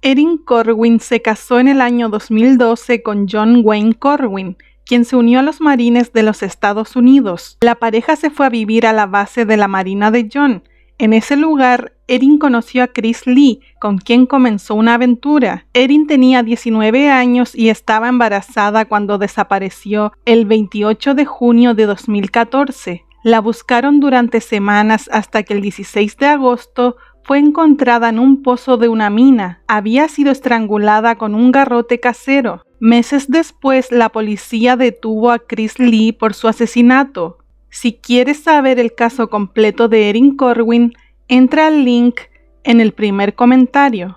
Erin Corwin se casó en el año 2012 con John Wayne Corwin, quien se unió a los marines de los Estados Unidos. La pareja se fue a vivir a la base de la Marina de John. En ese lugar, Erin conoció a Chris Lee, con quien comenzó una aventura. Erin tenía 19 años y estaba embarazada cuando desapareció el 28 de junio de 2014. La buscaron durante semanas hasta que el 16 de agosto fue encontrada en un pozo de una mina. Había sido estrangulada con un garrote casero. Meses después, la policía detuvo a Chris Lee por su asesinato. Si quieres saber el caso completo de Erin Corwin, entra al link en el primer comentario.